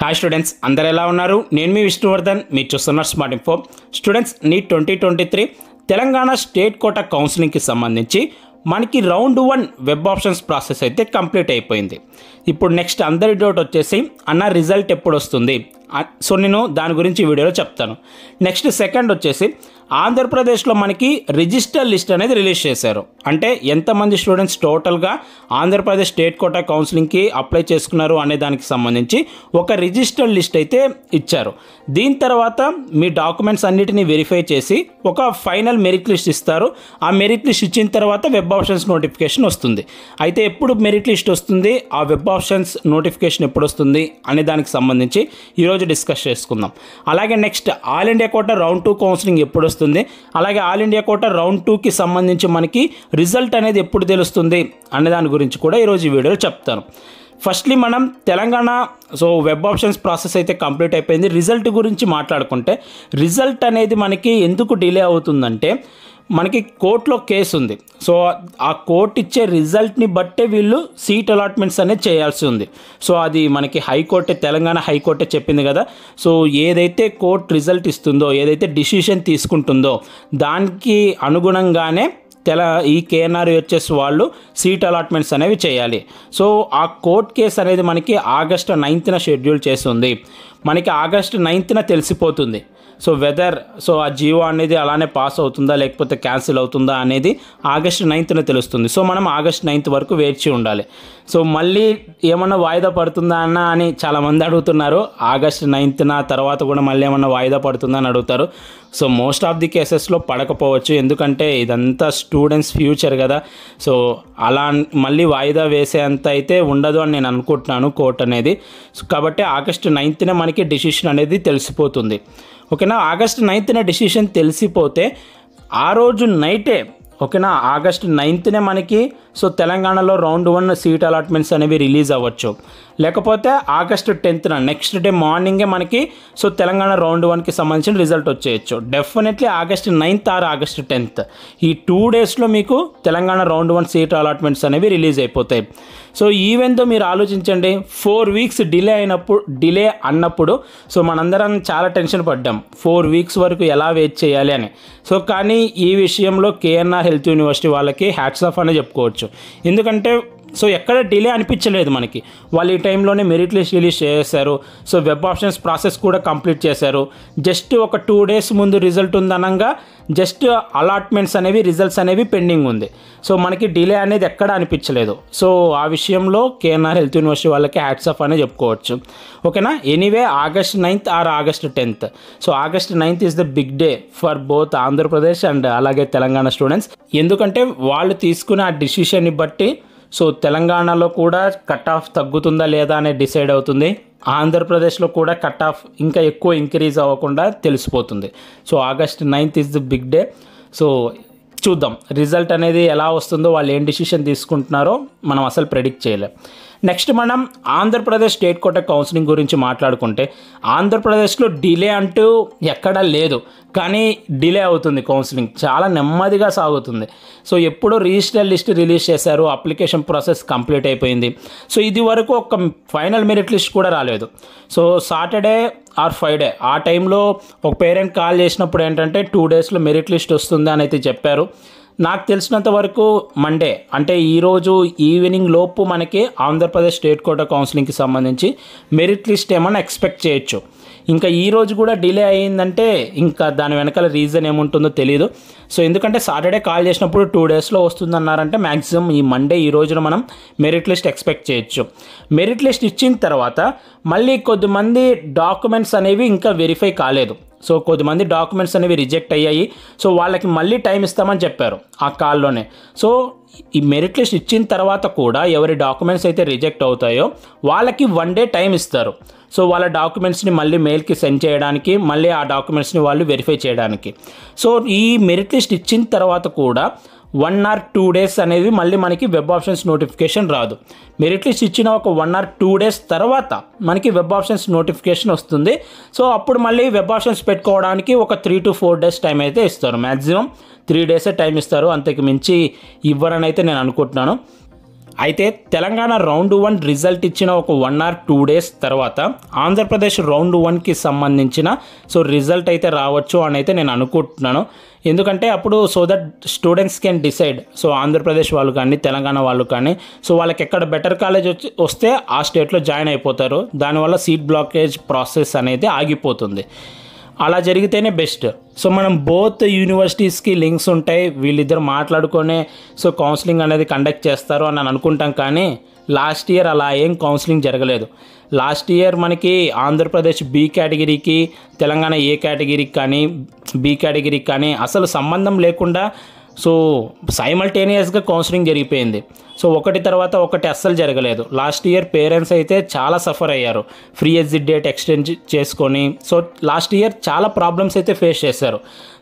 hi students అందరు ఎలా ఉన్నారు నేను మీ విష్ణువర్ధన్ మీరు చూస్తున్నారు స్మార్ట్ ఇన్ఫో స్టూడెంట్స్ నీ twenty twenty three Telangana state quota కౌన్సిలింగ్కి సంబంధించి మనకి round one web options process అయితే కంప్లీట్ అయిపోయింది ఇప్పుడు నెక్స్ట్ అందరి డౌట్ వచ్చేసి అన్న రిజల్ట్ ఎప్పుడు వస్తుంది సో నేను దాని గురించి వీడియోలో చెప్తాను నెక్స్ట్ సెకండ్ వచ్చేసి ఆంధ్రప్రదేశ్లో మనకి రిజిస్టర్ లిస్ట్ అనేది రిలీజ్ చేశారు అంటే ఎంతమంది స్టూడెంట్స్ టోటల్గా ఆంధ్రప్రదేశ్ స్టేట్ కోటా కౌన్సిలింగ్కి అప్లై చేసుకున్నారు అనే దానికి సంబంధించి ఒక రిజిస్టర్ లిస్ట్ అయితే ఇచ్చారు దీని తర్వాత మీ డాక్యుమెంట్స్ అన్నిటిని వెరిఫై చేసి ఒక ఫైనల్ మెరిట్ లిస్ట్ ఇస్తారు ఆ మెరిట్ లిస్ట్ ఇచ్చిన తర్వాత వెబ్ ఆప్షన్స్ నోటిఫికేషన్ వస్తుంది అయితే ఎప్పుడు మెరిట్ లిస్ట్ వస్తుంది ఆ వెబ్ ఆప్షన్స్ నోటిఫికేషన్ ఎప్పుడు వస్తుంది అనే దానికి సంబంధించి ఈరోజు డిస్కస్ చేసుకుందాం అలాగే next all India quota round two counselling ఎప్పుడు వస్తుంది తెలుస్తుంది అలాగే ఆల్ ఇండియా కోట రౌండ్ టూకి సంబంధించి మనకి రిజల్ట్ అనేది ఎప్పుడు తెలుస్తుంది అనే దాని గురించి కూడా ఈరోజు ఈ వీడియోలో చెప్తాను ఫస్ట్లీ మనం Telangana so web options process అయితే కంప్లీట్ అయిపోయింది రిజల్ట్ గురించి మాట్లాడుకుంటే రిజల్ట్ అనేది మనకి ఎందుకు డిలే అవుతుందంటే మనకి కోర్టులో కేసు ఉంది సో ఆ కోర్టు ఇచ్చే రిజల్ట్ని బట్టే వీళ్ళు సీట్ అలాట్మెంట్స్ అనేది చేయాల్సి ఉంది సో అది మనకి హైకోర్టే తెలంగాణ హైకోర్టే చెప్పింది కదా సో ఏదైతే కోర్టు రిజల్ట్ ఇస్తుందో ఏదైతే డిసిషన్ తీసుకుంటుందో దానికి అనుగుణంగానే తెల ఈ కేఎన్ఆర్ వచ్చేసి వాళ్ళు సీట్ అలాట్మెంట్స్ అనేవి చేయాలి సో ఆ కోర్ట్ కేసు అనేది మనకి ఆగస్టు నైన్త్న షెడ్యూల్ చేస్తుంది మనకి ఆగస్టు నైన్త్న తెలిసిపోతుంది సో వెదర్ సో ఆ జీవో అనేది అలానే పాస్ అవుతుందా లేకపోతే క్యాన్సిల్ అవుతుందా అనేది ఆగస్ట్ నైన్త్న తెలుస్తుంది సో మనం ఆగస్ట్ నైన్త్ వరకు వేచి ఉండాలి సో మళ్ళీ ఏమన్నా వాయిదా పడుతుందా అన్న అని చాలామంది అడుగుతున్నారు ఆగస్ట్ నైన్త్న తర్వాత కూడా మళ్ళీ ఏమన్నా వాయిదా పడుతుందా అని అడుగుతారు సో మోస్ట్ ఆఫ్ ది కేసెస్లో పడకపోవచ్చు ఎందుకంటే ఇదంతా స్టూడెంట్స్ ఫ్యూచర్ కదా సో అలా మళ్ళీ వాయిదా వేసేంత అయితే ఉండదు అని నేను అనుకుంటున్నాను కోర్ట్ అనేది కాబట్టి ఆగస్ట్ నైన్త్నే మనకి డిసిషన్ అనేది తెలిసిపోతుంది ఓకేనా ఆగస్ట్ నైన్త్న డెసిషన్ తెలిసిపోతే ఆ రోజు నైటే ఓకేనా ఆగస్ట్ నైన్త్నే మనకి సో తెలంగాణలో రౌండ్ వన్ సీట్ అలాట్మెంట్స్ అనేవి రిలీజ్ అవ్వచ్చు లేకపోతే ఆగస్ట్ టెన్త్న నెక్స్ట్ డే మార్నింగే మనకి సో తెలంగాణ రౌండ్ వన్కి సంబంధించిన రిజల్ట్ వచ్చేయచ్చు definitely August ninth or August tenth ఈ టూ డేస్లో మీకు Telangana round one seat allotments అనేవి రిలీజ్ అయిపోతాయి సో ఈవెన్తో మీరు ఆలోచించండి ఫోర్ వీక్స్ డిలే అయినప్పుడు డిలే అన్నప్పుడు సో మనందరం చాలా టెన్షన్ పడ్డాం ఫోర్ వీక్స్ వరకు ఎలా వెయిట్ చేయాలి అని సో కానీ ఈ విషయంలో కేఎన్ఆర్ హెల్త్ యూనివర్సిటీ వాళ్ళకి హ్యాట్స్ ఆఫ్ అనే చెప్పుకోవచ్చు ఎందుకంటే సో ఎక్కడ డిలే అనిపించలేదు మనకి వాళ్ళు ఈ టైంలోనే మెరిట్ లిస్ట్ రిలీజ్ చేశారు సో వెబ్ ఆప్షన్స్ ప్రాసెస్ కూడా కంప్లీట్ చేశారు జస్ట్ ఒక టూ డేస్ ముందు రిజల్ట్ ఉందనంగా జస్ట్ అలాట్మెంట్స్ అనేవి రిజల్ట్స్ అనేవి పెండింగ్ ఉంది సో మనకి డిలే అనేది ఎక్కడ అనిపించలేదు సో ఆ విషయంలో కేఎన్ఆర్ హెల్త్ యూనివర్సిటీ వాళ్ళకి హ్యాట్స్ ఆఫ్ అనే చెప్పుకోవచ్చు ఓకేనా anyway August ninth or August tenth so August ninth is the big day for both Andhra Pradesh and అలాగే తెలంగాణ స్టూడెంట్స్ ఎందుకంటే వాళ్ళు తీసుకున్న ఆ డిసిషన్ని బట్టి సో తెలంగాణలో కూడా కట్ ఆఫ్ తగ్గుతుందా లేదా అనేది డిసైడ్ అవుతుంది ఆంధ్రప్రదేశ్లో కూడా కట్ ఆఫ్ ఇంకా ఎక్కువ ఇంక్రీజ్ అవ్వకుండా తెలిసిపోతుంది so August ninth is the big day so చూద్దాం రిజల్ట్ అనేది ఎలా వస్తుందో వాళ్ళు ఏం డిసిషన్ తీసుకుంటున్నారో మనం అసలు ప్రెడిక్ట్ చేయలేం నెక్స్ట్ మనం ఆంధ్రప్రదేశ్ స్టేట్ కోట కౌన్సిలింగ్ గురించి మాట్లాడుకుంటే ఆంధ్రప్రదేశ్లో డిలే అంటూ ఎక్కడా లేదు కానీ డిలే అవుతుంది కౌన్సిలింగ్ చాలా నెమ్మదిగా సాగుతుంది సో ఎప్పుడు రిజిస్టర్ లిస్ట్ రిలీజ్ చేశారు అప్లికేషన్ ప్రాసెస్ కంప్లీట్ అయిపోయింది సో ఇది వరకు ఒక ఫైనల్ మెరిట్ లిస్ట్ కూడా రాలేదు so Saturday or five day ఆ టైంలో ఒక పేరెంట్ కాల్ చేసినప్పుడు ఏంటంటే టూ డేస్లో మెరిట్ లిస్ట్ వస్తుంది అని అయితే చెప్పారు నాకు తెలిసినంత వరకు మండే అంటే ఈరోజు ఈవినింగ్ లోపు మనకి ఆంధ్రప్రదేశ్ స్టేట్ కోట కౌన్సిలింగ్కి సంబంధించి మెరిట్ లిస్ట్ ఏమన్నా ఎక్స్పెక్ట్ చేయొచ్చు ఇంకా ఈ రోజు కూడా డిలే అయ్యిందంటే ఇంకా దాని వెనకాల రీజన్ ఏముంటుందో తెలియదు సో ఎందుకంటే సాటర్డే కాల్ చేసినప్పుడు టూ డేస్లో వస్తుందన్నారంటే మ్యాక్సిమం ఈ మండే ఈ రోజున మనం మెరిట్ లిస్ట్ ఎక్స్పెక్ట్ చేయొచ్చు మెరిట్ లిస్ట్ ఇచ్చిన తర్వాత మళ్ళీ కొద్దిమంది డాక్యుమెంట్స్ అనేవి ఇంకా వెరిఫై కాలేదు సో కొద్దిమంది డాక్యుమెంట్స్ అనేవి రిజెక్ట్ అయ్యాయి సో వాళ్ళకి మళ్ళీ టైం ఇస్తామని చెప్పారు ఆ కాల్లోనే సో ఈ మెరిట్ లిస్ట్ ఇచ్చిన తర్వాత కూడా ఎవరి డాక్యుమెంట్స్ అయితే రిజెక్ట్ అవుతాయో వాళ్ళకి వన్ డే టైం ఇస్తారు సో వాళ్ళ డాక్యుమెంట్స్ని మళ్ళీ మెయిల్కి సెండ్ చేయడానికి మళ్ళీ ఆ డాక్యుమెంట్స్ని వాళ్ళు వెరిఫై చేయడానికి సో ఈ మెరిట్ లిస్ట్ ఇచ్చిన తర్వాత కూడా వన్ ఆర్ టూ డేస్ అనేది మళ్ళీ మనకి వెబ్ ఆప్షన్స్ నోటిఫికేషన్ రాదు మీరు ఎట్లీస్ట్ ఇచ్చిన ఒక వన్ ఆర్ టూ డేస్ తర్వాత మనకి వెబ్ ఆప్షన్స్ నోటిఫికేషన్ వస్తుంది సో అప్పుడు మళ్ళీ వెబ్ ఆప్షన్స్ పెట్టుకోవడానికి ఒక three to four days time అయితే ఇస్తారు మ్యాక్సిమం త్రీ డేసే టైం ఇస్తారు అంతకు మించి ఇవ్వరని అయితే నేను అనుకుంటున్నాను అయితే తెలంగాణ రౌండ్ వన్ రిజల్ట్ ఇచ్చిన ఒక వన్ ఆర్ టూ డేస్ తర్వాత ఆంధ్రప్రదేశ్ రౌండ్ వన్కి సంబంధించిన సో రిజల్ట్ అయితే రావచ్చు అని అయితే నేను అనుకుంటున్నాను ఎందుకంటే అప్పుడు so that students can decide so Andhra Pradesh వాళ్ళు కానీ తెలంగాణ వాళ్ళు కానీ సో వాళ్ళకి ఎక్కడ బెటర్ కాలేజ్ వచ్చి వస్తే ఆ స్టేట్లో జాయిన్ అయిపోతారు దానివల్ల సీట్ బ్లాకేజ్ ప్రాసెస్ అనేది ఆగిపోతుంది అలా జరిగితేనే బెస్ట్ సో మనం బోత్ యూనివర్సిటీస్కి లింక్స్ ఉంటాయి వీళ్ళిద్దరు మాట్లాడుకునే సో కౌన్సిలింగ్ అనేది కండక్ట్ చేస్తారు అని అనుకుంటాం కానీ లాస్ట్ ఇయర్ అలా ఏం కౌన్సిలింగ్ జరగలేదు లాస్ట్ ఇయర్ మనకి ఆంధ్రప్రదేశ్ బి కేటగిరీకి తెలంగాణ ఏ కేటగిరీకి కానీ బి కేటగిరీకి కానీ అసలు సంబంధం లేకుండా సో సైమల్టేనియస్గా కౌన్సిలింగ్ జరిగిపోయింది సో ఒకటి తర్వాత ఒకటి అస్సలు జరగలేదు లాస్ట్ ఇయర్ పేరెంట్స్ అయితే చాలా సఫర్ అయ్యారు ఫ్రీ ఎగ్జిట్ డేట్ ఎక్స్టెండ్ చేసుకొని సో లాస్ట్ ఇయర్ చాలా ప్రాబ్లమ్స్ అయితే ఫేస్ చేశారు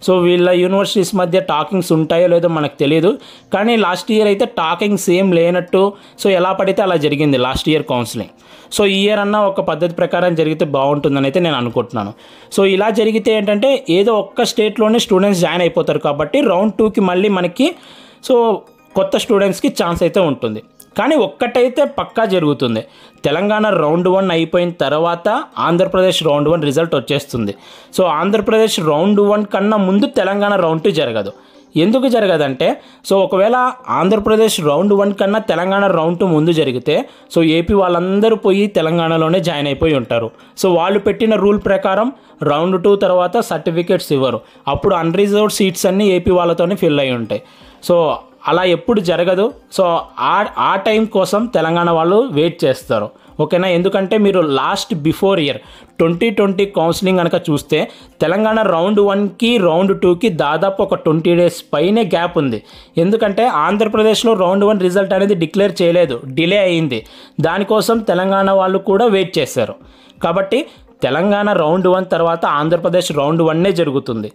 సో వీళ్ళ యూనివర్సిటీస్ మధ్య టాకింగ్స్ ఉంటాయో లేదో మనకు తెలియదు కానీ లాస్ట్ ఇయర్ అయితే టాకింగ్స్ ఏం లేనట్టు సో ఎలా పడితే అలా జరిగింది లాస్ట్ ఇయర్ కౌన్సిలింగ్ సో ఈ ఇయర్ అన్న ఒక పద్ధతి ప్రకారం జరిగితే బాగుంటుందని అయితే నేను అనుకుంటున్నాను సో ఇలా జరిగితే ఏంటంటే ఏదో ఒక్క స్టేట్లోనే స్టూడెంట్స్ జాయిన్ అయిపోతారు కాబట్టి రౌండ్ టూకి మళ్ళీ మనకి సో కొత్త స్టూడెంట్స్కి ఛాన్స్ అయితే ఉంటుంది కానీ ఒక్కటైతే పక్కా జరుగుతుంది తెలంగాణ రౌండ్ వన్ అయిపోయిన తర్వాత ఆంధ్రప్రదేశ్ రౌండ్ వన్ రిజల్ట్ వచ్చేస్తుంది సో ఆంధ్రప్రదేశ్ రౌండ్ వన్ కన్నా ముందు తెలంగాణ రౌండ్ టూ జరగదు ఎందుకు జరగదంటే సో ఒకవేళ ఆంధ్రప్రదేశ్ రౌండ్ వన్ కన్నా తెలంగాణ రౌండ్ టూ ముందు జరిగితే సో ఏపీ వాళ్ళందరూ పోయి తెలంగాణలోనే జాయిన్ అయిపోయి ఉంటారు సో వాళ్ళు పెట్టిన రూల్ ప్రకారం రౌండ్ టూ తర్వాత సర్టిఫికేట్స్ ఇవ్వరు అప్పుడు అన్రిజర్వ్డ్ సీట్స్ అన్నీ ఏపీ వాళ్ళతోనే ఫిల్ అయి ఉంటాయి సో అలా ఎప్పుడు జరగదు సో ఆ ఆ టైం కోసం తెలంగాణ వాళ్ళు వెయిట్ చేస్తారు ఓకేనా ఎందుకంటే మీరు last before year twenty twenty counselling కనుక చూస్తే తెలంగాణ రౌండ్ వన్కి రౌండ్ టూకి దాదాపు ఒక ట్వంటీ డేస్ పైనే గ్యాప్ ఉంది ఎందుకంటే ఆంధ్రప్రదేశ్లో రౌండ్ వన్ రిజల్ట్ అనేది డిక్లేర్ చేయలేదు డిలే అయింది దానికోసం తెలంగాణ వాళ్ళు కూడా వెయిట్ చేశారు కాబట్టి తెలంగాణ రౌండ్ వన్ తర్వాత ఆంధ్రప్రదేశ్ రౌండ్ వన్నే జరుగుతుంది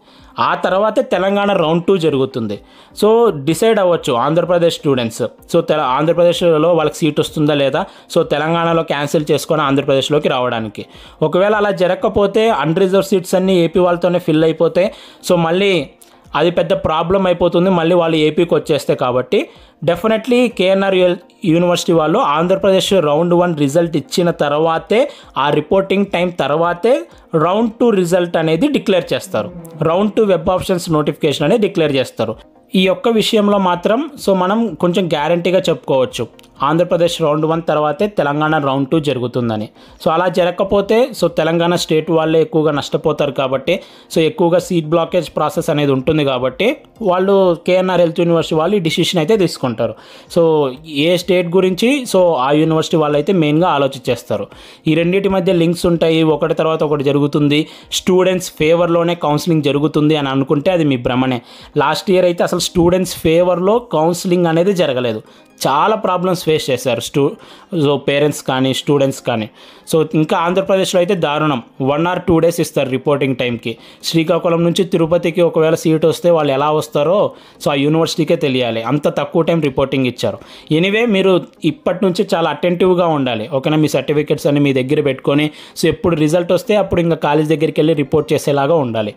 ఆ తర్వాతే తెలంగాణ రౌండ్ టూ జరుగుతుంది సో డిసైడ్ అవ్వచ్చు ఆంధ్రప్రదేశ్ స్టూడెంట్స్ సో తె ఆంధ్రప్రదేశ్లో వాళ్ళకి సీట్ వస్తుందా లేదా సో తెలంగాణలో క్యాన్సిల్ చేసుకొని ఆంధ్రప్రదేశ్లోకి రావడానికి ఒకవేళ అలా జరగకపోతే అన్రిజర్వ్ సీట్స్ అన్నీ ఏపీ వాళ్ళతోనే ఫిల్ అయిపోతే సో మళ్ళీ అది పెద్ద ప్రాబ్లం అయిపోతుంది మళ్ళీ వాళ్ళు ఏపీకి వచ్చేస్తే కాబట్టి డెఫినెట్లీ కేఎన్ఆర్ యూనివర్సిటీ వాళ్ళు ఆంధ్రప్రదేశ్ రౌండ్ వన్ రిజల్ట్ ఇచ్చిన తర్వాతే ఆ రిపోర్టింగ్ టైం తర్వాతే రౌండ్ టూ రిజల్ట్ అనేది డిక్లేర్ చేస్తారు round two web options notification అనేది డిక్లేర్ చేస్తారు ఈ ఒక్క విషయంలో మాత్రం సో మనం కొంచెం గ్యారంటీగా చెప్పుకోవచ్చు ఆంధ్రప్రదేశ్ రౌండ్ వన్ తర్వాతే తెలంగాణ రౌండ్ టూ జరుగుతుందని సో అలా జరగకపోతే సో తెలంగాణ స్టేట్ వాళ్ళే ఎక్కువగా నష్టపోతారు కాబట్టి సో ఎక్కువగా సీట్ బ్లాకేజ్ ప్రాసెస్ అనేది ఉంటుంది కాబట్టి వాళ్ళు కేఎన్ఆర్ హెల్త్ యూనివర్సిటీ వాళ్ళు ఈ డిసిషన్ అయితే తీసుకుంటారు సో ఏ స్టేట్ గురించి సో ఆ యూనివర్సిటీ వాళ్ళు అయితే మెయిన్గా ఆలోచించేస్తారు ఈ రెండింటి మధ్య లింక్స్ ఉంటాయి ఒకటి తర్వాత ఒకటి జరుగుతుంది స్టూడెంట్స్ ఫేవర్లోనే కౌన్సిలింగ్ జరుగుతుంది అని అనుకుంటే అది మీ భ్రమనే లాస్ట్ ఇయర్ అయితే అసలు స్టూడెంట్స్ ఫేవర్లో కౌన్సిలింగ్ అనేది జరగలేదు చాలా ప్రాబ్లమ్స్ ఫేస్ చేశారు స్టూ సో పేరెంట్స్ కానీ స్టూడెంట్స్ కానీ సో ఇంకా ఆంధ్రప్రదేశ్లో అయితే దారుణం వన్ ఆర్ టూ డేస్ ఇస్తారు రిపోర్టింగ్ టైంకి శ్రీకాకుళం నుంచి తిరుపతికి ఒకవేళ సీట్ వస్తే వాళ్ళు ఎలా వస్తారో సో ఆ యూనివర్సిటీకే తెలియాలి అంత తక్కువ టైం రిపోర్టింగ్ ఇచ్చారు ఎనీవే మీరు ఇప్పటి నుంచి చాలా అటెంటివ్గా ఉండాలి ఓకేనా మీ సర్టిఫికేట్స్ అన్ని మీ దగ్గర పెట్టుకొని సో ఎప్పుడు రిజల్ట్ వస్తే అప్పుడు ఇంకా కాలేజ్ దగ్గరికి వెళ్ళి రిపోర్ట్ చేసేలాగా ఉండాలి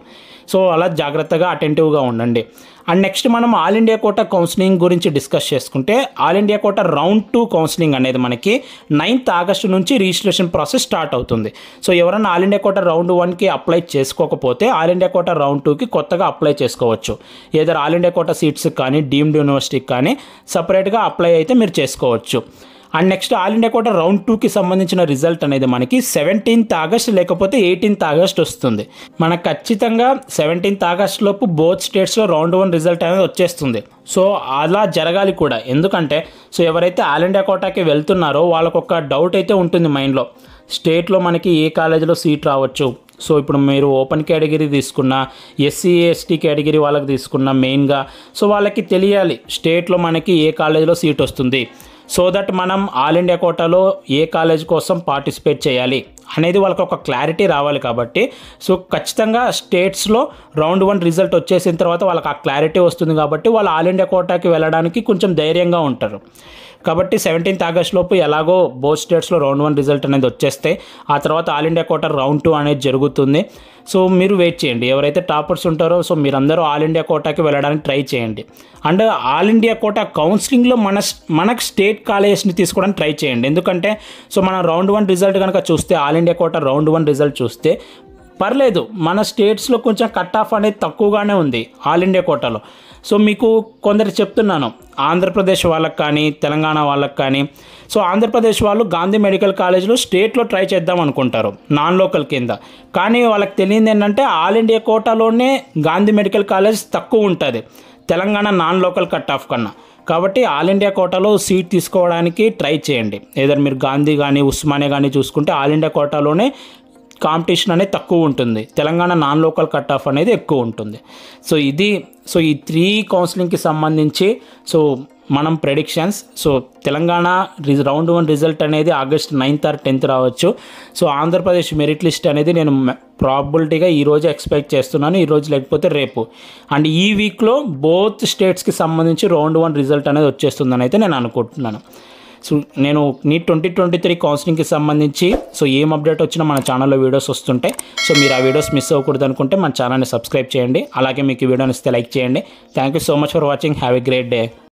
సో అలా జాగ్రత్తగా అటెంటివ్గా ఉండండి అండ్ నెక్స్ట్ మనం ఆల్ ఇండియా కోట కౌన్సిలింగ్ గురించి డిస్కస్ చేసుకుంటే all India quota round two counselling అనేది మనకి నైన్త్ ఆగస్టు నుంచి రిజిస్ట్రేషన్ ప్రాసెస్ స్టార్ట్ అవుతుంది సో ఎవరైనా ఆల్ ఇండియా కోట రౌండ్ వన్కి అప్లై చేసుకోకపోతే ఆల్ ఇండియా కోట రౌండ్ టూకి కొత్తగా అప్లై చేసుకోవచ్చు ఏదైనా ఆల్ ఇండియా కోట సీట్స్కి కానీ డీమ్డ్ యూనివర్సిటీకి కానీ సపరేట్గా అప్లై అయితే మీరు చేసుకోవచ్చు and next all India quota round టూకి సంబంధించిన రిజల్ట్ అనేది మనకి సెవెంటీన్త్ ఆగస్ట్ లేకపోతే ఎయిటీన్త్ ఆగస్ట్ వస్తుంది మనకు ఖచ్చితంగా సెవెంటీన్త్ ఆగస్ట్ లోపు బోత్ స్టేట్స్లో రౌండ్ వన్ రిజల్ట్ అనేది వచ్చేస్తుంది సో అలా జరగాలి కూడా ఎందుకంటే సో ఎవరైతే ఆల్ ఇండియా కోటాకి వెళ్తున్నారో వాళ్ళకొక డౌట్ అయితే ఉంటుంది మైండ్లో స్టేట్లో మనకి ఏ కాలేజీలో సీట్ రావచ్చు సో ఇప్పుడు మీరు ఓపెన్ కేటగిరీ తీసుకున్న ఎస్సీ ఎస్టీ కేటగిరీ వాళ్ళకి తీసుకున్న మెయిన్గా సో వాళ్ళకి తెలియాలి స్టేట్లో మనకి ఏ కాలేజీలో సీట్ వస్తుంది సో దట్ మనం ఆల్ ఇండియా కోటాలో ఏ కాలేజ్ కోసం పార్టిసిపేట్ చేయాలి అనేది వాళ్ళకి ఒక క్లారిటీ రావాలి కాబట్టి సో ఖచ్చితంగా స్టేట్స్లో రౌండ్ వన్ రిజల్ట్ వచ్చేసిన తర్వాత వాళ్ళకి ఆ క్లారిటీ వస్తుంది కాబట్టి వాళ్ళు ఆల్ ఇండియా కోటాకి వెళ్ళడానికి కొంచెం ధైర్యంగా ఉంటారు కాబట్టి సెవెంటీన్త్ ఆగస్ట్ లోపు ఎలాగో బోత్ స్టేట్స్లో రౌండ్ వన్ రిజల్ట్ అనేది వచ్చేస్తే ఆ తర్వాత all India quota round two అనేది జరుగుతుంది సో మీరు వెయిట్ చేయండి ఎవరైతే టాపర్స్ ఉంటారో సో మీరందరూ ఆల్ ఇండియా కోటాకి వెళ్ళడానికి ట్రై చేయండి అండ్ ఆల్ ఇండియా కోటా కౌన్సిలింగ్లో మన మనకు స్టేట్ కాలేజెస్ని తీసుకోవడానికి ట్రై చేయండి ఎందుకంటే సో మనం రౌండ్ వన్ రిజల్ట్ కనుక చూస్తే all India quota round one result చూస్తే పర్లేదు మన స్టేట్స్లో కొంచెం కట్ ఆఫ్ అనేది తక్కువగానే ఉంది ఆల్ ఇండియా కోటాలో సో మీకు కొందరు చెప్తున్నాను ఆంధ్రప్రదేశ్ వాళ్ళకి కానీ తెలంగాణ వాళ్ళకి కానీ సో ఆంధ్రప్రదేశ్ వాళ్ళు గాంధీ మెడికల్ కాలేజ్లో స్టేట్లో ట్రై చేద్దాం అనుకుంటారు నాన్ లోకల్ కింద కానీ వాళ్ళకి తెలియదు ఏంటంటే ఆల్ ఇండియా కోటాలోనే గాంధీ మెడికల్ కాలేజ్ తక్కువ ఉంటుంది Telangana non local cut off కన్నా కాబట్టి ఆల్ ఇండియా కోటాలో సీట్ తీసుకోవడానికి ట్రై చేయండి ఏదైనా మీరు గాంధీ కానీ ఉస్మానే కానీ చూసుకుంటే ఆల్ ఇండియా కోటాలోనే కాంపిటీషన్ అనేది తక్కువ ఉంటుంది Telangana non local cut off అనేది ఎక్కువ ఉంటుంది సో ఇది సో ఈ త్రీ కౌన్సిలింగ్కి సంబంధించి సో మనం predictions so Telangana round one result అనేది ఆగస్ట్ నైన్త్ ఆర్ టెన్త్ రావచ్చు సో ఆంధ్రప్రదేశ్ మెరిట్ లిస్ట్ అనేది నేను ప్రాబిలిటీగా ఈరోజు ఎక్స్పెక్ట్ చేస్తున్నాను ఈరోజు లేకపోతే రేపు అండ్ ఈ వీక్లో బోత్ స్టేట్స్కి సంబంధించి రౌండ్ వన్ రిజల్ట్ అనేది వచ్చేస్తుందని అయితే నేను అనుకుంటున్నాను సో నేను నీట్ ట్వంటీ ట్వంటీ త్రీ కౌన్సిలింగ్కి సంబంధించి సో ఏం అప్డేట్ వచ్చినా మన ఛానల్లో వీడియోస్ వస్తుంటాయి సో మీరు ఆ వీడియోస్ మిస్ అవ్వకూడదు అనుకుంటే మన ఛానల్ని సబ్స్క్రైబ్ చేయండి అలాగే మీకు ఈ వీడియోని ఇస్తే లైక్ చేయండి thank you so much for watching have a great day